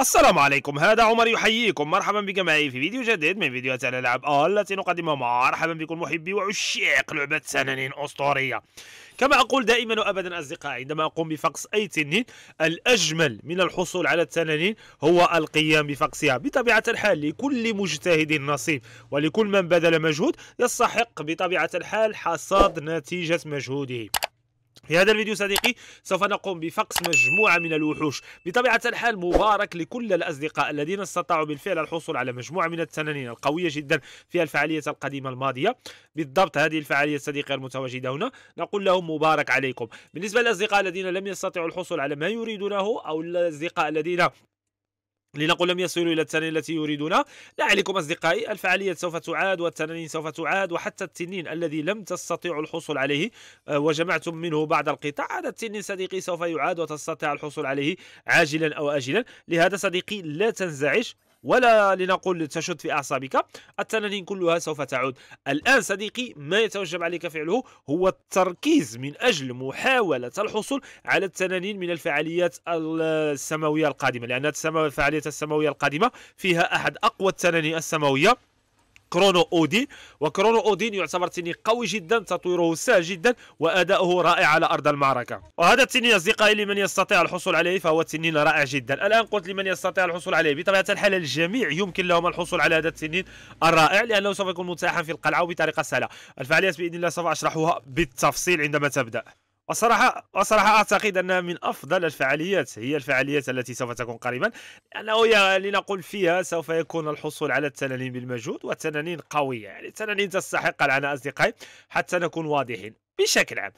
السلام عليكم هذا عمر يحييكم مرحبا بكم معي في فيديو جديد من فيديوهات الالعاب التي نقدمها مرحبا بكم محبي وعشاق لعبه سنانين اسطوريه كما اقول دائما وابدا اصدقائي عندما اقوم بفقس اي تنين الاجمل من الحصول على التنانين هو القيام بفقسها بطبيعه الحال لكل مجتهد نصيب ولكل من بذل مجهود يستحق بطبيعه الحال حصاد نتيجه مجهوده في هذا الفيديو صديقي سوف نقوم بفقس مجموعة من الوحوش بطبيعة الحال مبارك لكل الأصدقاء الذين استطاعوا بالفعل الحصول على مجموعة من التنانين القوية جدا في الفعالية القديمة الماضية بالضبط هذه الفعالية صديقي المتواجدة هنا نقول لهم مبارك عليكم بالنسبة للأصدقاء الذين لم يستطيعوا الحصول على ما يريدونه أو الأصدقاء الذين لنقل لم يصلوا إلى التنانين التي يريدونها لا عليكم أصدقائي الفعالية سوف تعاد والتنانين سوف تعاد وحتى التنين الذي لم تستطيع الحصول عليه آه، وجمعتم منه بعد القطع هذا التنين صديقي سوف يعاد وتستطيع الحصول عليه عاجلا أو آجلا لهذا صديقي لا تنزعج ولا لنقول تشد في أعصابك التنانين كلها سوف تعود الآن صديقي ما يتوجب عليك فعله هو التركيز من أجل محاولة الحصول على التنانين من الفعاليات السماوية القادمة لأن الفعاليات السماوية القادمة فيها أحد أقوى التنانين السماوية كرونو اودين وكرونو اودين يعتبر تنين قوي جدا تطويره سهل جدا واداؤه رائع على ارض المعركه وهذا التنين اصدقائي لمن يستطيع الحصول عليه فهو تنين رائع جدا الان قلت لمن يستطيع الحصول عليه بطبيعه الحال الجميع يمكن لهم الحصول على هذا التنين الرائع لانه سوف يكون متاحا في القلعه وبطريقه سهله الفعاليات باذن الله سوف اشرحها بالتفصيل عندما تبدا وصراحة وصراحة أعتقد أن من أفضل الفعاليات هي الفعاليات التي سوف تكون قريبا لأنه لنقول فيها سوف يكون الحصول على التنانين بالمجهود والتنانين قوية يعني التنانين تستحق العناء أصدقائي حتى نكون واضحين بشكل عام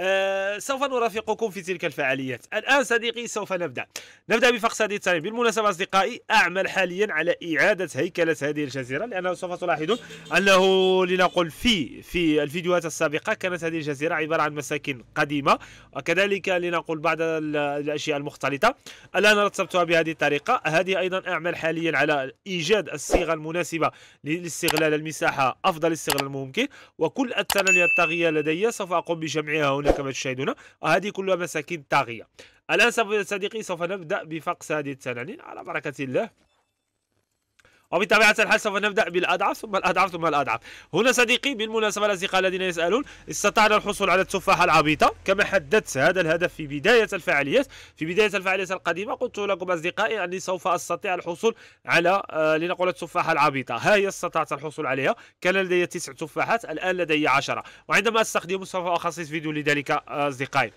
آه، سوف نرافقكم في تلك الفعاليات الآن صديقي سوف نبدأ نبدأ بفقس هذه التاريخ بالمناسبة أصدقائي أعمل حاليا على إعادة هيكلة هذه الجزيرة لأنه سوف تلاحظون أنه لنقل في في الفيديوهات السابقة كانت هذه الجزيرة عبارة عن مساكن قديمة وكذلك لنقل بعض الأشياء المختلطة الآن رتبتها بهذه الطريقة هذه أيضا أعمل حاليا على إيجاد الصيغة المناسبة لاستغلال المساحة أفضل استغلال ممكن وكل التنانية الطاغية لدي سوف أقوم بجمعها هنا كما تشاهدون هذه كلها مساكين طاغية الآن صديقي سوف نبدأ بفقس هذه التنانين على بركة الله وبطبيعة الحال سوف نبدأ بالأضعف ثم الأضعف ثم الأضعف هنا صديقي بالمناسبة الأصدقاء الذين يسألون استطعنا الحصول على التفاحة العبيطة كما حددت هذا الهدف في بداية الفعاليات في بداية الفعاليات القديمة قلت لكم أصدقائي أني سوف أستطيع الحصول على آه لنقول التفاحة العبيطة ها هي استطعت الحصول عليها كان لدي تسع تفاحات الآن لدي عشرة وعندما أستخدم سوف أخصص فيديو لذلك آه، أصدقائي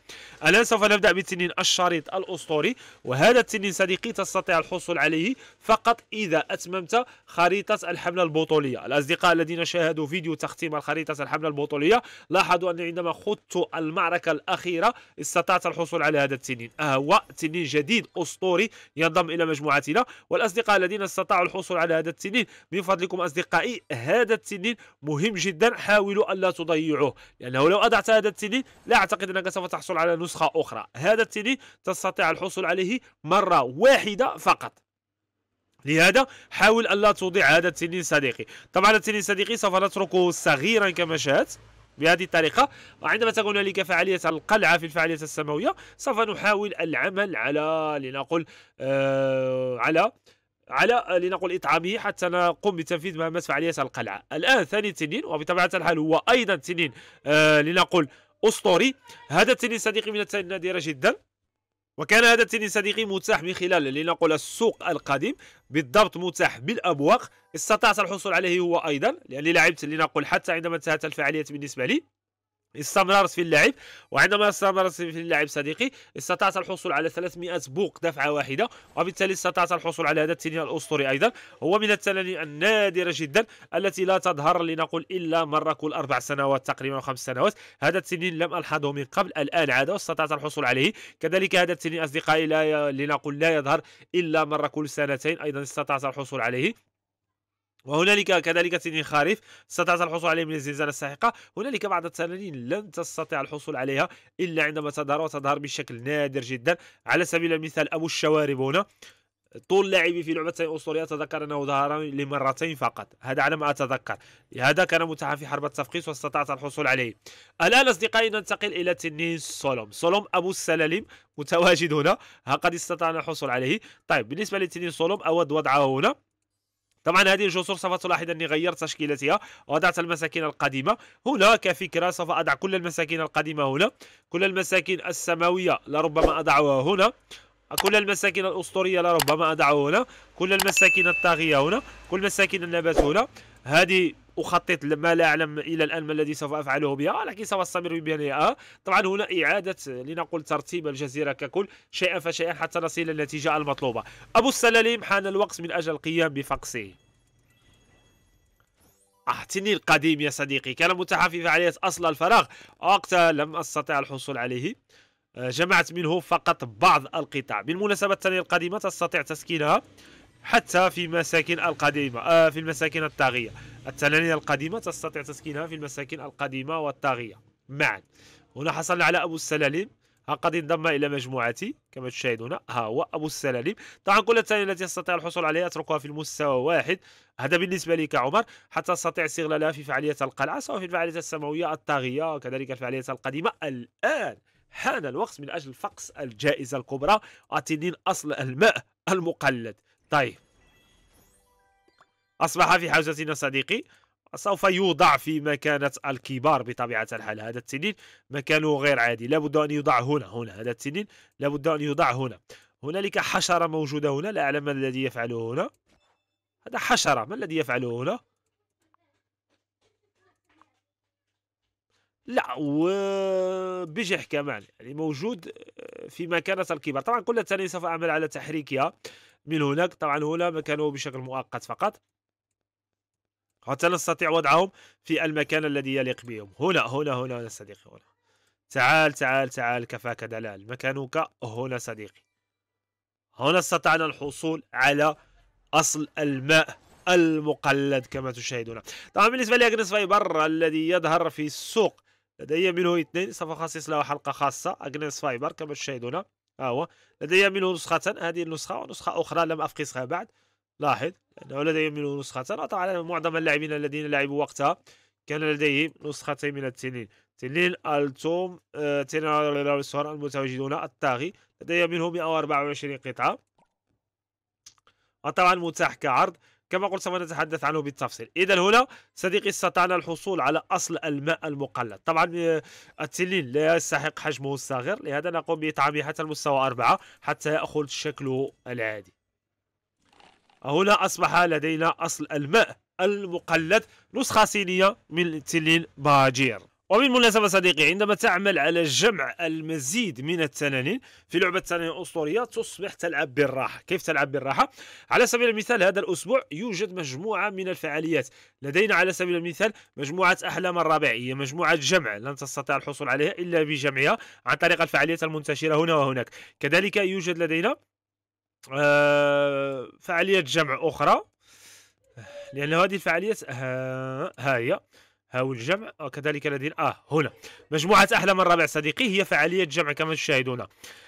الآن سوف نبدأ بالتنين الشريط الأسطوري وهذا التنين صديقي تستطيع الحصول عليه فقط إذا أتممت خريطة الحملة البطولية الأصدقاء الذين شاهدوا فيديو تختيم خريطة الحملة البطولية لاحظوا أني عندما خضت المعركة الأخيرة استطعت الحصول على هذا التنين هو آه، تنين جديد أسطوري ينضم إلى مجموعتنا والأصدقاء الذين استطاعوا الحصول على هذا التنين من فضلكم أصدقائي هذا التنين مهم جدا حاولوا ألا تضيعوه لأنه لو أضعت هذا التنين لا أعتقد أنك سوف تحصل على نسخة أخرى هذا التنين تستطيع الحصول عليه مرة واحدة فقط لهذا حاول ألا توضيع هذا التنين صديقي طبعا التنين صديقي سوف نتركه صغيرا كما شاهدت بهذه الطريقة وعندما تكون هنالك فعالية القلعة في الفعالية السماوية سوف نحاول العمل على لنقل آه على على لنقل إطعامه حتى نقوم بتنفيذ مهمة فعالية القلعة الآن ثاني تنين وبطبيعة الحال هو أيضا تنين آه لنقل أسطوري هذا التنين صديقي من التنين نادرة جدا وكان هذا التنس صديقي متاح من خلال لنقل السوق القديم بالضبط متاح بالأبواق استطعت الحصول عليه هو أيضا لأني يعني لعبت لنقل حتى عندما انتهت الفعالية بالنسبة لي استمرار في اللعب وعندما استمر في اللعب صديقي استطعت الحصول على 300 بوق دفعة واحدة وبالتالي استطعت الحصول على هذا التنين الأسطوري أيضا هو من التنانين النادرة جدا التي لا تظهر لنقول إلا مرة كل أربع سنوات تقريبا أو خمس سنوات هذا التنين لم ألحظه من قبل الآن عاد واستطعت الحصول عليه كذلك هذا التنين أصدقائي لا ي... لنقول لا يظهر إلا مرة كل سنتين أيضا استطعت الحصول عليه وهنالك كذلك سنين خريف استطعت الحصول عليه من الزلزال الساحقة هنالك بعض التنانين لن تستطيع الحصول عليها إلا عندما تظهر وتظهر بشكل نادر جدا على سبيل المثال أبو الشوارب هنا طول لاعبي في لعبه اسطوريه اتذكر انه ظهر لمرتين فقط هذا على ما اتذكر هذا كان متاحا في حرب التفقيس واستطعت الحصول عليه الان اصدقائي ننتقل الى تنين سولوم سولوم ابو السلالم متواجد هنا ها قد استطعنا الحصول عليه طيب بالنسبه لتنين سولوم اود وضعه هنا طبعا هذه الجسور سوف تلاحظ أني غيرت تشكيلتها وضعت المساكين القديمة هنا كفكرة سوف أضع كل المساكين القديمة هنا كل المساكين السماوية لربما أضعها هنا كل المساكين الأسطورية لربما أضعها هنا كل المساكين الطاغية هنا كل مساكين النبات هنا هذه اخطط ما لا اعلم الى الان ما الذي سوف افعله بها لكن سوف استمر ببنائها طبعا هنا اعاده لنقل ترتيب الجزيره ككل شيئا فشيئا حتى نصل الى النتيجه المطلوبه ابو السلالم حان الوقت من اجل القيام بفقسه أعطني القديم يا صديقي كان في فعاليه أصل الفراغ وقتها لم أستطع الحصول عليه جمعت منه فقط بعض القطع بالمناسبة الثانية القديمة تستطيع تسكينها حتى في مساكن القديمة آه في المساكن الطاغية التنانين القديمة تستطيع تسكينها في المساكن القديمة والطاغية معا هنا حصلنا على أبو السلالم ها قد انضم إلى مجموعتي كما تشاهد هنا ها هو أبو السلالم طبعا كل التنانين التي يستطيع الحصول عليها أتركها في المستوى واحد هذا بالنسبة لي كعمر حتى استطيع استغلالها في فعالية القلعة سواء في الفعالية السماوية الطاغية وكذلك الفعالية القديمة الآن حان الوقت من أجل فقس الجائزة الكبرى التنين أصل الماء المقلد طيب أصبح في حوزتنا صديقي سوف يوضع في مكانة الكبار بطبيعة الحال هذا التنين مكانه غير عادي لابد أن يوضع هنا هنا هذا التنين لابد أن يوضع هنا هنالك حشرة موجودة هنا لا أعلم ما الذي يفعله هنا هذا حشرة ما الذي يفعله هنا لا بجح كمان يعني موجود في مكانة الكبار طبعا كل التنين سوف أعمل على تحريكها من هناك طبعا هنا كانوا بشكل مؤقت فقط حتى نستطيع وضعهم في المكان الذي يليق بهم هنا هنا هنا, هنا صديقي هنا تعال تعال تعال كفاك دلال مكانك هنا صديقي هنا استطعنا الحصول على أصل الماء المقلد كما تشاهدون طبعا بالنسبة اغنس فايبر الذي يظهر في السوق لدي منه اثنين سوف أخصص له حلقة خاصة اغنس فايبر كما تشاهدون ها هو لدي منه نسخة هذه النسخة ونسخة أخرى لم أفقسها بعد لاحظ أنه لدي منه نسخة وطبعا معظم اللاعبين الذين لعبوا وقتها كان لديه نسختين من التنين تنين التوم آه، تنين الصهر المتواجدون الطاغي لدي منه 124 قطعة وطبعا متاح كعرض كما قلت سوف نتحدث عنه بالتفصيل إذا هنا صديقي استطعنا الحصول على أصل الماء المقلد طبعا آه، التنين لا يستحق حجمه الصغير لهذا نقوم بإطعامه حتى المستوى أربعة حتى يأخذ شكله العادي هنا أصبح لدينا أصل الماء المقلد نسخة صينية من التلين باجير وبالمناسبة صديقي عندما تعمل على جمع المزيد من التنانين في لعبة تنانين أسطورية تصبح تلعب بالراحة كيف تلعب بالراحة؟ على سبيل المثال هذا الأسبوع يوجد مجموعة من الفعاليات لدينا على سبيل المثال مجموعة أحلام الربيع هي مجموعة جمع لن تستطيع الحصول عليها إلا بجمعها عن طريق الفعاليات المنتشرة هنا وهناك كذلك يوجد لدينا آه، فعالية جمع أخرى لأن هذه الفعاليات ها هي هاو الجمع وكذلك آه، لدينا آه هنا مجموعة أحلام الرابع صديقي هي فعالية جمع كما تشاهدون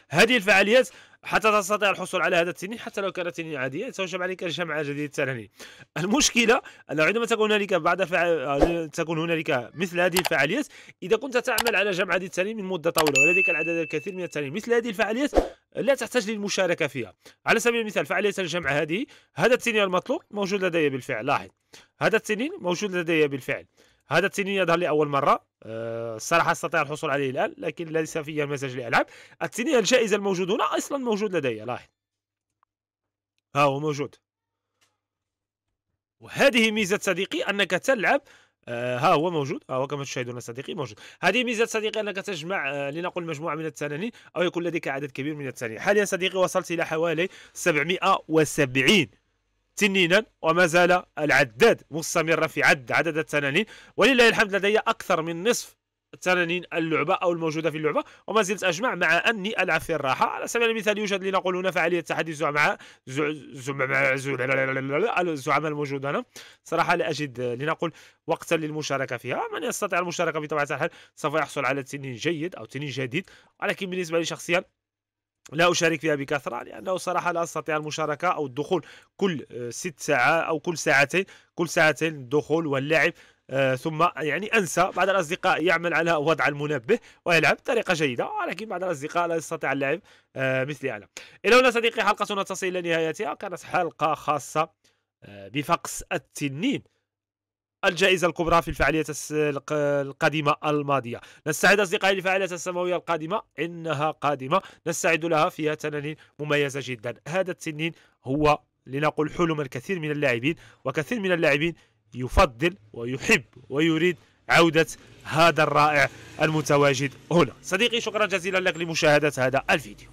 هذه الفعاليات حتى تستطيع الحصول على هذا التنين حتى لو كانت تنين عادية سوف عليك الجمع جديد التنانين المشكلة أنه عندما تكون هنالك بعد فع... آه، تكون هنالك مثل هذه الفعاليات إذا كنت تعمل على جمع عديد التنانين من مدة طويلة ولديك العدد الكثير من التنانين مثل هذه الفعاليات لا تحتاج للمشاركة فيها على سبيل المثال فعالية الجمع هذه هذا التنين المطلوب موجود لدي بالفعل لاحظ هذا التنين موجود لدي بالفعل هذا التنين يظهر لي اول مره أه الصراحه استطيع الحصول عليه الان لكن ليس في المزاج لألعب التنين الجائزه الموجود هنا اصلا موجود لدي لاحظ ها هو موجود وهذه ميزه صديقي انك تلعب أه، ها هو موجود ها هو كما تشاهدون صديقي موجود هذه ميزه صديقي انك تجمع أه، لنقل مجموعه من التنانين او يكون لديك عدد كبير من التنانين حاليا صديقي وصلت الى حوالي 770 تنينا وما زال العداد مستمرا في عد عدد التنانين ولله الحمد لدي أكثر من نصف تنانين اللعبة أو الموجودة في اللعبة وما زلت أجمع مع أني ألعب في الراحة على سبيل المثال يوجد لنقول هنا فعالية تحدي زعماء زعماء الزعماء الموجود هنا صراحة لا أجد لنقول وقتا للمشاركة فيها من يستطيع المشاركة بطبيعة الحال سوف يحصل على تنين جيد أو تنين جديد ولكن بالنسبة لي شخصيا لا أشارك فيها بكثرة لأنه صراحة لا أستطيع المشاركة أو الدخول كل آه، ست ساعة أو كل ساعتين كل ساعتين الدخول واللعب آه ثم يعني انسى بعض الاصدقاء يعمل على وضع المنبه ويلعب بطريقه جيده ولكن بعض الاصدقاء لا يستطيع اللعب آه مثلي انا الى هنا صديقي حلقتنا تصل الى نهايتها كانت حلقه خاصه آه بفقس التنين الجائزة الكبرى في الفعالية القادمة الماضية نستعد أصدقائي الفعالية السماوية القادمة إنها قادمة نستعد لها فيها تنانين مميزة جدا هذا التنين هو لنقل حلم الكثير من اللاعبين وكثير من اللاعبين يفضل ويحب ويريد عودة هذا الرائع المتواجد هنا صديقي شكرا جزيلا لك لمشاهدة هذا الفيديو